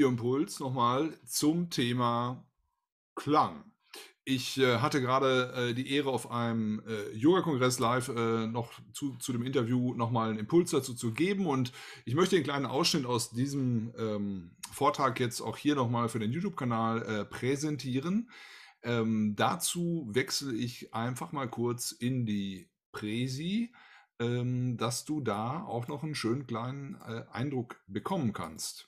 Audioimpuls nochmal zum Thema Klang. Ich äh, hatte gerade äh, die Ehre, auf einem äh, Yoga-Kongress live äh, noch zu, zu dem Interview nochmal einen Impuls dazu zu geben. Und ich möchte einen kleinen Ausschnitt aus diesem ähm, Vortrag jetzt auch hier nochmal für den YouTube-Kanal äh, präsentieren. Ähm, dazu wechsle ich einfach mal kurz in die Präsi, ähm, dass du da auch noch einen schönen kleinen äh, Eindruck bekommen kannst.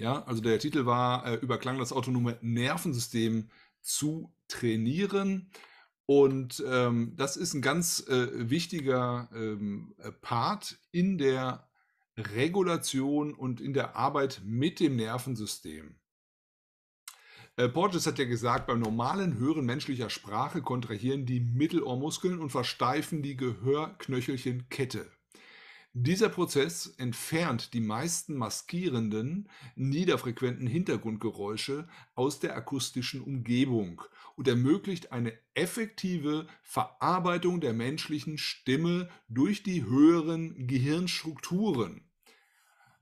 Ja, also der Titel war äh, Überklang das autonome Nervensystem zu trainieren. Und ähm, das ist ein ganz äh, wichtiger ähm, äh, Part in der Regulation und in der Arbeit mit dem Nervensystem. Äh, Porges hat ja gesagt, beim normalen Hören menschlicher Sprache kontrahieren die Mittelohrmuskeln und versteifen die Gehörknöchelchenkette. Dieser Prozess entfernt die meisten maskierenden, niederfrequenten Hintergrundgeräusche aus der akustischen Umgebung und ermöglicht eine effektive Verarbeitung der menschlichen Stimme durch die höheren Gehirnstrukturen.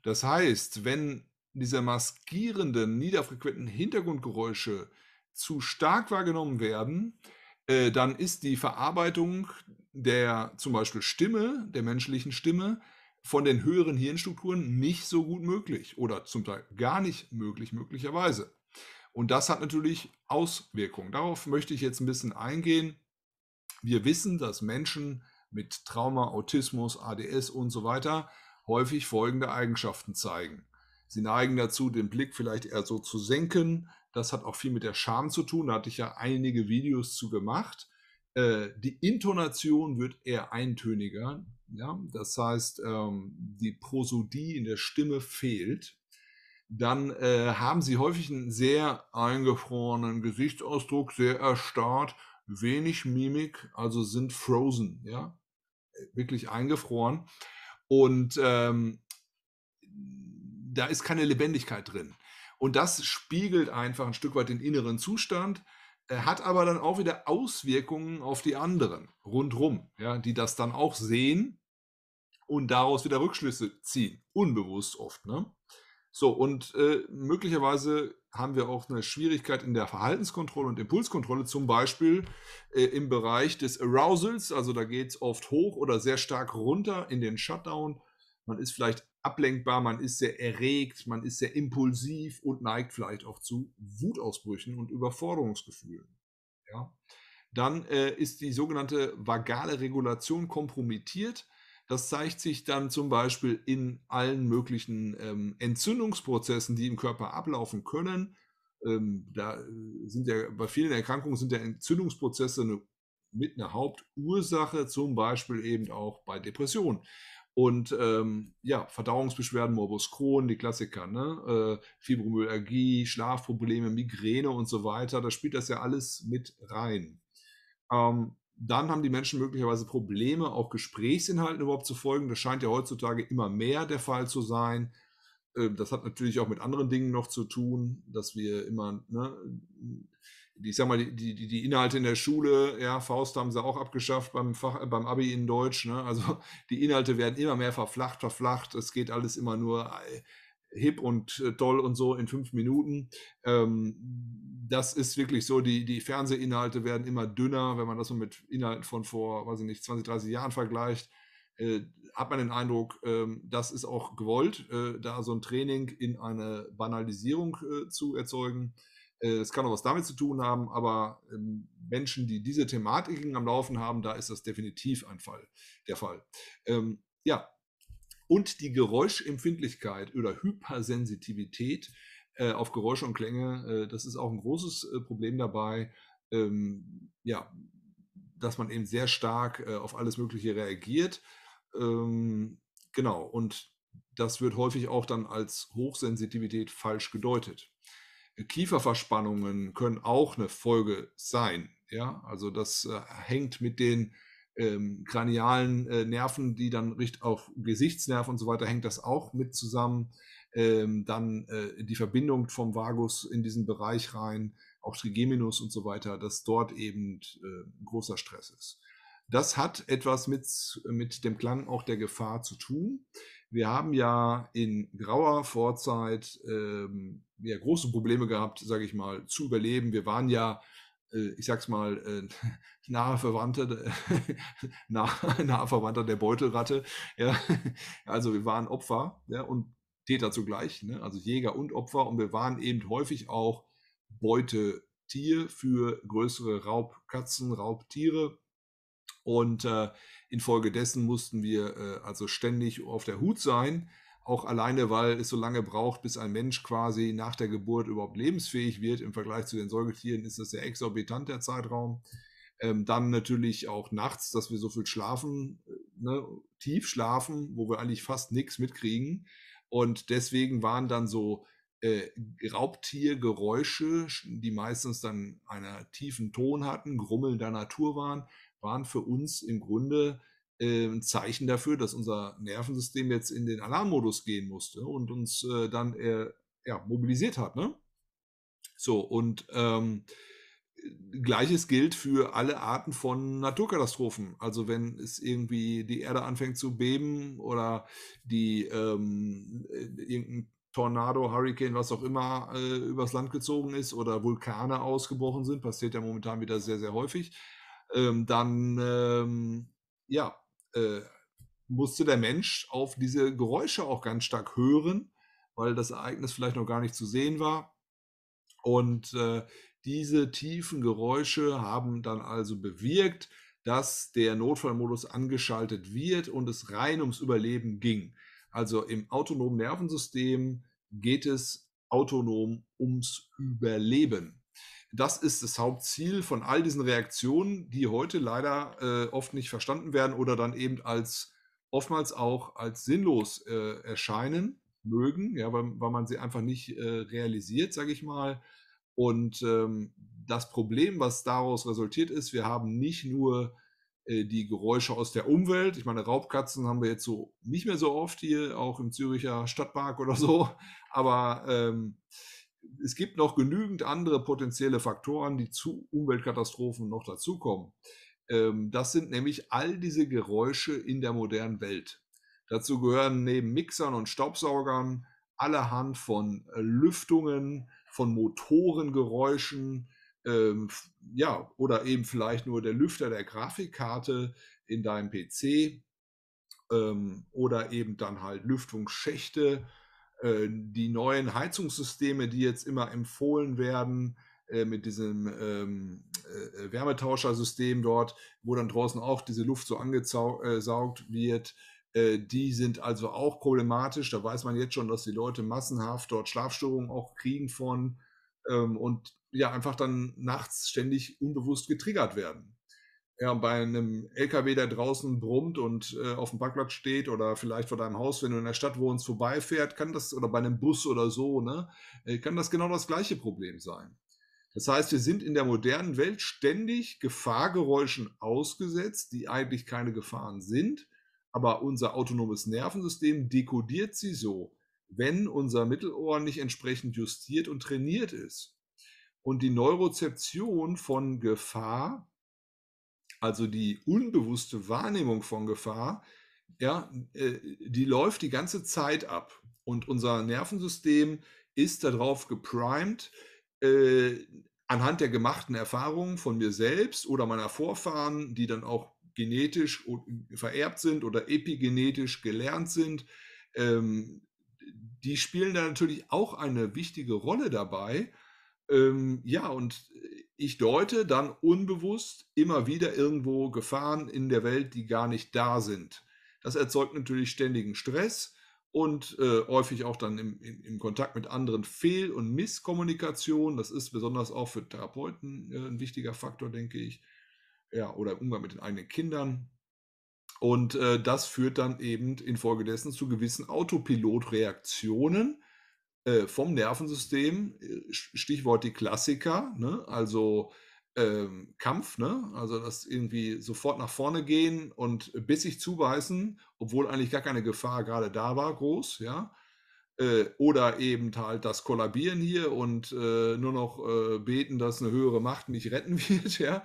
Das heißt, wenn diese maskierenden, niederfrequenten Hintergrundgeräusche zu stark wahrgenommen werden, äh, dann ist die Verarbeitung der zum Beispiel Stimme, der menschlichen Stimme, von den höheren Hirnstrukturen nicht so gut möglich oder zum Teil gar nicht möglich, möglicherweise. Und das hat natürlich Auswirkungen. Darauf möchte ich jetzt ein bisschen eingehen. Wir wissen, dass Menschen mit Trauma, Autismus, ADS und so weiter häufig folgende Eigenschaften zeigen. Sie neigen dazu, den Blick vielleicht eher so zu senken. Das hat auch viel mit der Scham zu tun. Da hatte ich ja einige Videos zu gemacht. Äh, die Intonation wird eher eintöniger. Ja? Das heißt, ähm, die Prosodie in der Stimme fehlt. Dann äh, haben sie häufig einen sehr eingefrorenen Gesichtsausdruck, sehr erstarrt, wenig Mimik, also sind frozen, ja, wirklich eingefroren. Und ähm, da ist keine Lebendigkeit drin. Und das spiegelt einfach ein Stück weit den inneren Zustand hat aber dann auch wieder Auswirkungen auf die anderen rundherum, ja, die das dann auch sehen und daraus wieder Rückschlüsse ziehen, unbewusst oft. Ne? So, und äh, möglicherweise haben wir auch eine Schwierigkeit in der Verhaltenskontrolle und Impulskontrolle, zum Beispiel äh, im Bereich des Arousals, also da geht es oft hoch oder sehr stark runter in den Shutdown man ist vielleicht ablenkbar, man ist sehr erregt, man ist sehr impulsiv und neigt vielleicht auch zu Wutausbrüchen und Überforderungsgefühlen. Ja? Dann äh, ist die sogenannte vagale Regulation kompromittiert. Das zeigt sich dann zum Beispiel in allen möglichen ähm, Entzündungsprozessen, die im Körper ablaufen können. Ähm, da äh, sind ja bei vielen Erkrankungen sind ja Entzündungsprozesse eine, mit einer Hauptursache, zum Beispiel eben auch bei Depressionen. Und ähm, ja, Verdauungsbeschwerden, Morbus Crohn, die Klassiker, ne? äh, Fibromyalgie, Schlafprobleme, Migräne und so weiter, da spielt das ja alles mit rein. Ähm, dann haben die Menschen möglicherweise Probleme, auch Gesprächsinhalten überhaupt zu folgen. Das scheint ja heutzutage immer mehr der Fall zu sein. Ähm, das hat natürlich auch mit anderen Dingen noch zu tun, dass wir immer ne, ich sag mal, die, die, die Inhalte in der Schule, ja, Faust haben sie auch abgeschafft beim, Fach, beim Abi in Deutsch. Ne? Also die Inhalte werden immer mehr verflacht, verflacht. Es geht alles immer nur äh, hip und äh, toll und so in fünf Minuten. Ähm, das ist wirklich so, die, die Fernsehinhalte werden immer dünner, wenn man das so mit Inhalten von vor, weiß ich nicht, 20, 30 Jahren vergleicht. Äh, hat man den Eindruck, ähm, das ist auch gewollt, da so ein Training in eine Banalisierung zu erzeugen. Äh, es kann auch was damit zu tun haben, aber ähm, Menschen, die diese Thematiken am Laufen haben, da ist das definitiv ein Fall, der Fall. Ähm, ja, und die Geräuschempfindlichkeit oder Hypersensitivität äh, auf Geräusche und Klänge, äh, das ist auch ein großes äh, Problem dabei. Ähm, ja, dass man eben sehr stark äh, auf alles Mögliche reagiert. Ähm, genau, und das wird häufig auch dann als Hochsensitivität falsch gedeutet. Kieferverspannungen können auch eine Folge sein. Ja, also das äh, hängt mit den ähm, kranialen äh, Nerven, die dann richt auf Gesichtsnerv und so weiter, hängt das auch mit zusammen. Ähm, dann äh, die Verbindung vom Vagus in diesen Bereich rein, auch Trigeminus und so weiter, dass dort eben äh, großer Stress ist. Das hat etwas mit, mit dem Klang auch der Gefahr zu tun. Wir haben ja in grauer Vorzeit ähm, ja, große Probleme gehabt, sage ich mal, zu überleben. Wir waren ja, äh, ich sag's mal, äh, nahe Verwandte, nahe, nahe Verwandter der Beutelratte. Ja. Also wir waren Opfer ja, und Täter zugleich, ne? also Jäger und Opfer. Und wir waren eben häufig auch Beutetier für größere Raubkatzen, Raubtiere. Und äh, Infolgedessen mussten wir äh, also ständig auf der Hut sein, auch alleine, weil es so lange braucht, bis ein Mensch quasi nach der Geburt überhaupt lebensfähig wird. Im Vergleich zu den Säugetieren ist das sehr exorbitant, der Zeitraum. Ähm, dann natürlich auch nachts, dass wir so viel schlafen, äh, ne, tief schlafen, wo wir eigentlich fast nichts mitkriegen. Und deswegen waren dann so äh, Raubtiergeräusche, die meistens dann einen tiefen Ton hatten, grummelnder Natur waren, waren für uns im Grunde ähm, ein Zeichen dafür, dass unser Nervensystem jetzt in den Alarmmodus gehen musste und uns äh, dann äh, ja, mobilisiert hat. Ne? So, und ähm, gleiches gilt für alle Arten von Naturkatastrophen. Also wenn es irgendwie die Erde anfängt zu beben oder die ähm, äh, irgendein Tornado, Hurricane, was auch immer äh, übers Land gezogen ist oder Vulkane ausgebrochen sind, passiert ja momentan wieder sehr, sehr häufig ähm, dann ähm, ja, äh, musste der Mensch auf diese Geräusche auch ganz stark hören, weil das Ereignis vielleicht noch gar nicht zu sehen war. Und äh, diese tiefen Geräusche haben dann also bewirkt, dass der Notfallmodus angeschaltet wird und es rein ums Überleben ging. Also im autonomen Nervensystem geht es autonom ums Überleben. Das ist das Hauptziel von all diesen Reaktionen, die heute leider äh, oft nicht verstanden werden oder dann eben als oftmals auch als sinnlos äh, erscheinen mögen, ja, weil, weil, man sie einfach nicht äh, realisiert, sage ich mal. Und ähm, das Problem, was daraus resultiert ist, wir haben nicht nur äh, die Geräusche aus der Umwelt. Ich meine, Raubkatzen haben wir jetzt so nicht mehr so oft hier, auch im Züricher Stadtpark oder so. Aber ähm, es gibt noch genügend andere potenzielle Faktoren, die zu Umweltkatastrophen noch dazukommen. Ähm, das sind nämlich all diese Geräusche in der modernen Welt. Dazu gehören neben Mixern und Staubsaugern allerhand von äh, Lüftungen, von Motorengeräuschen, ähm, ja, oder eben vielleicht nur der Lüfter der Grafikkarte in deinem PC ähm, oder eben dann halt Lüftungsschächte äh, die neuen Heizungssysteme, die jetzt immer empfohlen werden, äh, mit diesem ähm, äh, äh, Wärmetauschersystem dort, wo dann draußen auch diese Luft so angesaugt wird, die sind also auch problematisch. Da weiß man jetzt schon, dass die Leute massenhaft dort Schlafstörungen auch kriegen von ähm, und ja, einfach dann nachts ständig unbewusst getriggert werden ja, bei einem LKW, der draußen brummt und äh, auf dem Parkplatz steht oder vielleicht vor deinem Haus, wenn du in der Stadt wohnst, vorbeifährt, kann das, oder bei einem Bus oder so, ne, äh, kann das genau das gleiche Problem sein. Das heißt, wir sind in der modernen Welt ständig Gefahrgeräuschen ausgesetzt, die eigentlich keine Gefahren sind, aber unser autonomes Nervensystem dekodiert sie so, wenn unser Mittelohr nicht entsprechend justiert und trainiert ist. Und die Neurozeption von Gefahr also die unbewusste Wahrnehmung von Gefahr, ja, äh, die läuft die ganze Zeit ab. Und unser Nervensystem ist darauf geprimed, äh, anhand der gemachten Erfahrungen von mir selbst oder meiner Vorfahren, die dann auch genetisch vererbt sind oder epigenetisch gelernt sind, ähm, die spielen da natürlich auch eine wichtige Rolle dabei. Ähm, ja, und äh, ich deute dann unbewusst immer wieder irgendwo Gefahren in der Welt, die gar nicht da sind. Das erzeugt natürlich ständigen Stress und äh, häufig auch dann im, im, im, Kontakt mit anderen Fehl- und Misskommunikation. Das ist besonders auch für Therapeuten äh, ein wichtiger Faktor, denke ich. Ja, oder im Umgang mit den eigenen Kindern. Und äh, das führt dann eben infolgedessen zu gewissen Autopilotreaktionen, äh, vom Nervensystem, äh, Stichwort die Klassiker, ne? also ähm, Kampf, ne? also das irgendwie sofort nach vorne gehen und bissig zubeißen, obwohl eigentlich gar keine Gefahr gerade da war, groß, ja. Äh, oder eben halt das Kollabieren hier und äh, nur noch äh, beten, dass eine höhere Macht mich retten wird, ja.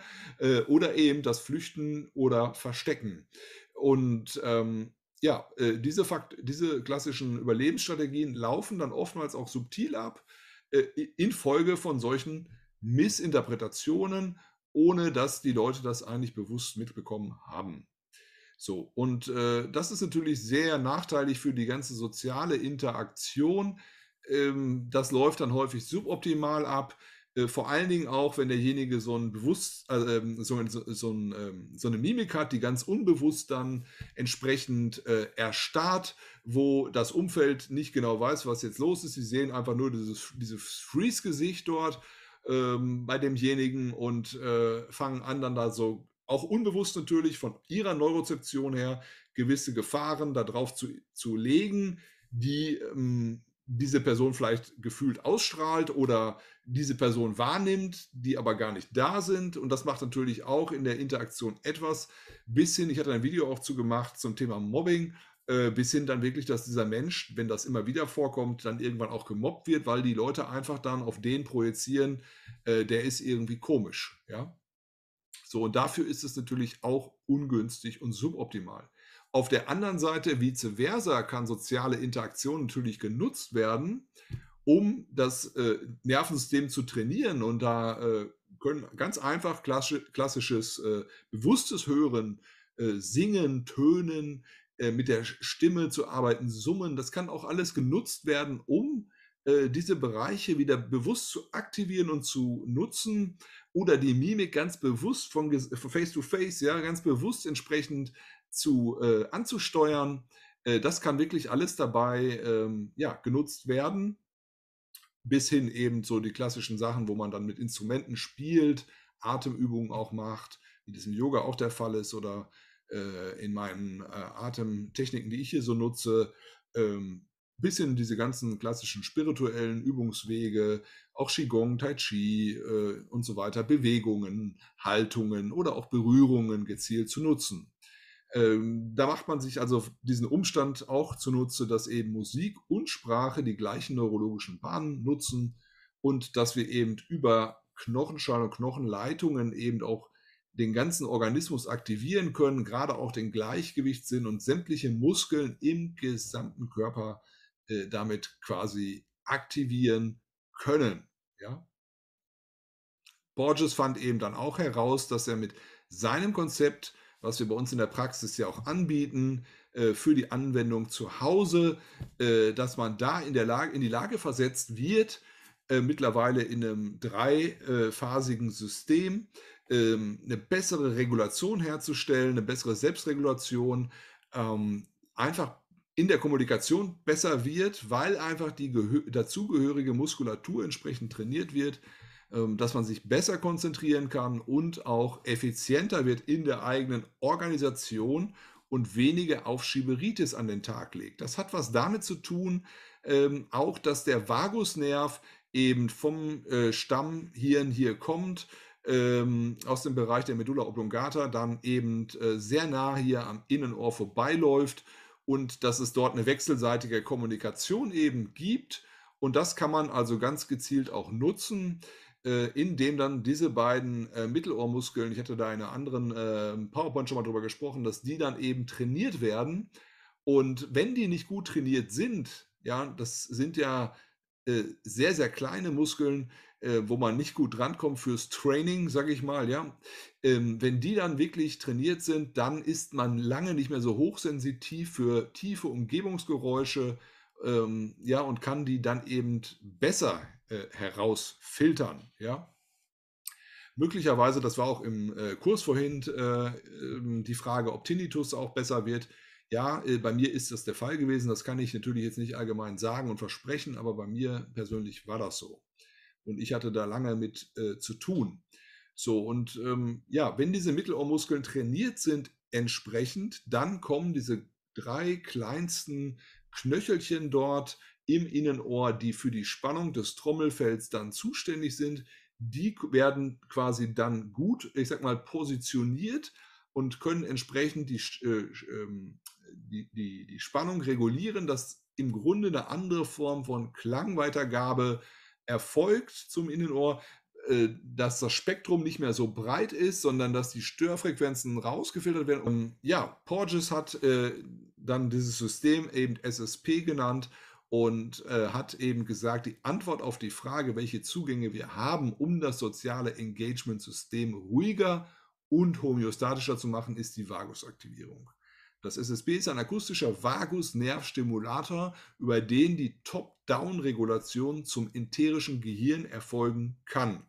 oder eben das Flüchten oder Verstecken. Und ähm, ja, äh, diese, Fakt diese klassischen Überlebensstrategien laufen dann oftmals auch subtil ab, äh, infolge von solchen Missinterpretationen, ohne dass die Leute das eigentlich bewusst mitbekommen haben. So, und äh, das ist natürlich sehr nachteilig für die ganze soziale Interaktion. Ähm, das läuft dann häufig suboptimal ab. Äh, vor allen Dingen auch, wenn derjenige so ein bewusst, äh, so, so, so, ein, äh, so, eine Mimik hat, die ganz unbewusst dann entsprechend äh, erstarrt, wo das Umfeld nicht genau weiß, was jetzt los ist. Sie sehen einfach nur dieses, dieses Freeze-Gesicht dort ähm, bei demjenigen und äh, fangen an, dann da so auch unbewusst natürlich von ihrer Neurozeption her gewisse Gefahren darauf zu, zu legen, die ähm, diese Person vielleicht gefühlt ausstrahlt oder diese Person wahrnimmt, die aber gar nicht da sind. Und das macht natürlich auch in der Interaktion etwas bis hin, ich hatte ein Video auch zu gemacht zum Thema Mobbing, äh, bis hin dann wirklich, dass dieser Mensch, wenn das immer wieder vorkommt, dann irgendwann auch gemobbt wird, weil die Leute einfach dann auf den projizieren, äh, der ist irgendwie komisch. Ja? So, und dafür ist es natürlich auch ungünstig und suboptimal. Auf der anderen Seite, vice versa, kann soziale Interaktion natürlich genutzt werden, um das äh, Nervensystem zu trainieren. Und da äh, können ganz einfach klassisch, klassisches äh, bewusstes Hören, äh, Singen, Tönen, äh, mit der Stimme zu arbeiten, Summen, das kann auch alles genutzt werden, um äh, diese Bereiche wieder bewusst zu aktivieren und zu nutzen oder die Mimik ganz bewusst von, äh, Face to Face, ja, ganz bewusst entsprechend zu äh, anzusteuern. Äh, das kann wirklich alles dabei ähm, ja, genutzt werden, bis hin eben so die klassischen Sachen, wo man dann mit Instrumenten spielt, Atemübungen auch macht, wie das im Yoga auch der Fall ist oder äh, in meinen äh, Atemtechniken, die ich hier so nutze. Ähm, bisschen diese ganzen klassischen spirituellen Übungswege, auch Qigong, Tai Chi äh, und so weiter, Bewegungen, Haltungen oder auch Berührungen gezielt zu nutzen. Ähm, da macht man sich also diesen Umstand auch zunutze, dass eben Musik und Sprache die gleichen neurologischen Bahnen nutzen und dass wir eben über Knochenschall und Knochenleitungen eben auch den ganzen Organismus aktivieren können, gerade auch den Gleichgewichtssinn und sämtliche Muskeln im gesamten Körper äh, damit quasi aktivieren können. Ja? Borges fand eben dann auch heraus, dass er mit seinem Konzept, was wir bei uns in der Praxis ja auch anbieten, äh, für die Anwendung zu Hause, äh, dass man da in, der Lage, in die Lage versetzt wird, mittlerweile in einem dreiphasigen System ähm, eine bessere Regulation herzustellen, eine bessere Selbstregulation, ähm, einfach in der Kommunikation besser wird, weil einfach die dazugehörige Muskulatur entsprechend trainiert wird, ähm, dass man sich besser konzentrieren kann und auch effizienter wird in der eigenen Organisation und weniger Aufschieberitis an den Tag legt. Das hat was damit zu tun, ähm, auch dass der Vagusnerv eben vom äh, Stammhirn hier kommt, ähm, aus dem Bereich der Medulla oblongata, dann eben äh, sehr nah hier am Innenohr vorbeiläuft und dass es dort eine wechselseitige Kommunikation eben gibt. Und das kann man also ganz gezielt auch nutzen, äh, indem dann diese beiden äh, Mittelohrmuskeln, ich hatte da in einer anderen äh, PowerPoint schon mal drüber gesprochen, dass die dann eben trainiert werden. Und wenn die nicht gut trainiert sind, ja, das sind ja äh, sehr, sehr kleine Muskeln, äh, wo man nicht gut drankommt fürs Training, sage ich mal, ja. Ähm, wenn die dann wirklich trainiert sind, dann ist man lange nicht mehr so hochsensitiv für tiefe Umgebungsgeräusche, ähm, ja, und kann die dann eben besser äh, herausfiltern, ja. Möglicherweise, das war auch im Kurs vorhin ähm, die Frage, ob Tinnitus auch besser wird. Ja, äh, bei mir ist das der Fall gewesen. Das kann ich natürlich jetzt nicht allgemein sagen und versprechen, aber bei mir persönlich war das so. Und ich hatte da lange mit äh, zu tun. So, und ähm, ja, wenn diese Mittelohrmuskeln trainiert sind entsprechend, dann kommen diese drei kleinsten Knöchelchen dort im Innenohr, die für die Spannung des Trommelfells dann zuständig sind, die werden quasi dann gut, ich sag mal, positioniert und können entsprechend die äh, ähm, die, die, die Spannung regulieren, dass im Grunde eine andere Form von Klangweitergabe erfolgt zum Innenohr, äh, dass das Spektrum nicht mehr so breit ist, sondern dass die Störfrequenzen rausgefiltert werden. Und ja, Porges hat äh, dann dieses System eben SSP genannt und äh, hat eben gesagt, die Antwort auf die Frage, welche Zugänge wir haben, um das soziale Engagement-System ruhiger und homöostatischer zu machen, ist die Vagusaktivierung. Das SSB ist ein akustischer Vagusnervstimulator, über den die Top-Down-Regulation zum enterischen Gehirn erfolgen kann.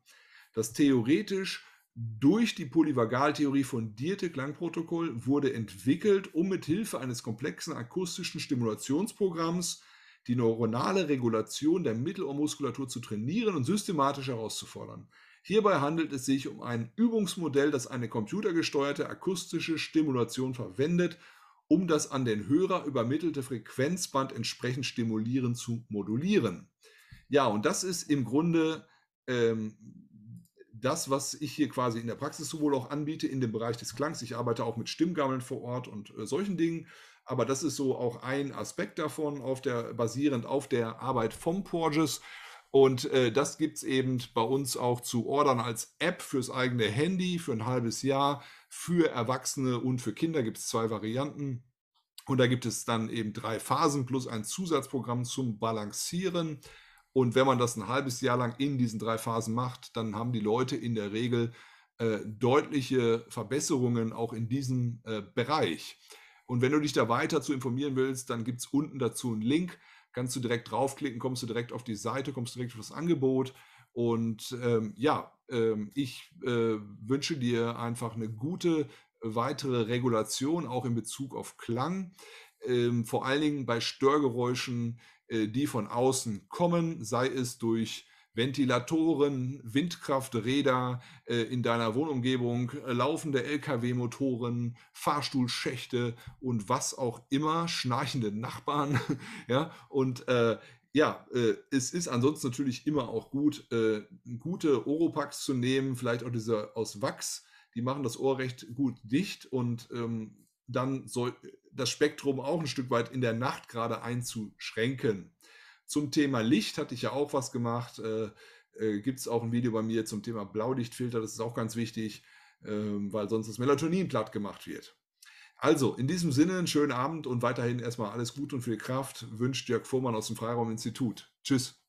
Das theoretisch durch die Polyvagaltheorie fundierte Klangprotokoll wurde entwickelt, um mit Hilfe eines komplexen akustischen Stimulationsprogramms die neuronale Regulation der Mittelohrmuskulatur zu trainieren und systematisch herauszufordern. Hierbei handelt es sich um ein Übungsmodell, das eine computergesteuerte akustische Stimulation verwendet, um das an den Hörer übermittelte Frequenzband entsprechend stimulierend zu modulieren. Ja, und das ist im Grunde ähm, das, was ich hier quasi in der Praxis sowohl auch anbiete in dem Bereich des Klangs. Ich arbeite auch mit Stimmgammeln vor Ort und äh, solchen Dingen. Aber das ist so auch ein Aspekt davon, auf der, basierend auf der Arbeit vom Porges. Und äh, das gibt es eben bei uns auch zu ordern als App fürs eigene Handy für ein halbes Jahr. Für Erwachsene und für Kinder gibt es zwei Varianten. Und da gibt es dann eben drei Phasen plus ein Zusatzprogramm zum Balancieren. Und wenn man das ein halbes Jahr lang in diesen drei Phasen macht, dann haben die Leute in der Regel äh, deutliche Verbesserungen auch in diesem äh, Bereich. Und wenn du dich da weiter zu informieren willst, dann gibt es unten dazu einen Link kannst du direkt draufklicken, kommst du direkt auf die Seite, kommst direkt auf das Angebot. Und ähm, ja, ähm, ich äh, wünsche dir einfach eine gute weitere Regulation, auch in Bezug auf Klang, ähm, vor allen Dingen bei Störgeräuschen, äh, die von außen kommen, sei es durch Ventilatoren, Windkrafträder äh, in deiner Wohnumgebung, äh, laufende Lkw-Motoren, Fahrstuhlschächte und was auch immer, schnarchende Nachbarn. ja, und äh, ja, äh, es ist ansonsten natürlich immer auch gut, äh, gute Oropax zu nehmen, vielleicht auch diese aus Wachs. Die machen das Ohr recht gut dicht und ähm, dann soll das Spektrum auch ein Stück weit in der Nacht gerade einzuschränken. Zum Thema Licht hatte ich ja auch was gemacht. Äh, äh, Gibt es auch ein Video bei mir zum Thema Blaulichtfilter, das ist auch ganz wichtig, ähm, weil sonst das Melatonin platt gemacht wird. Also, in diesem Sinne, einen schönen Abend und weiterhin erstmal alles Gute und viel Kraft wünscht Jörg Fuhrmann aus dem Freiraum-Institut. Tschüss.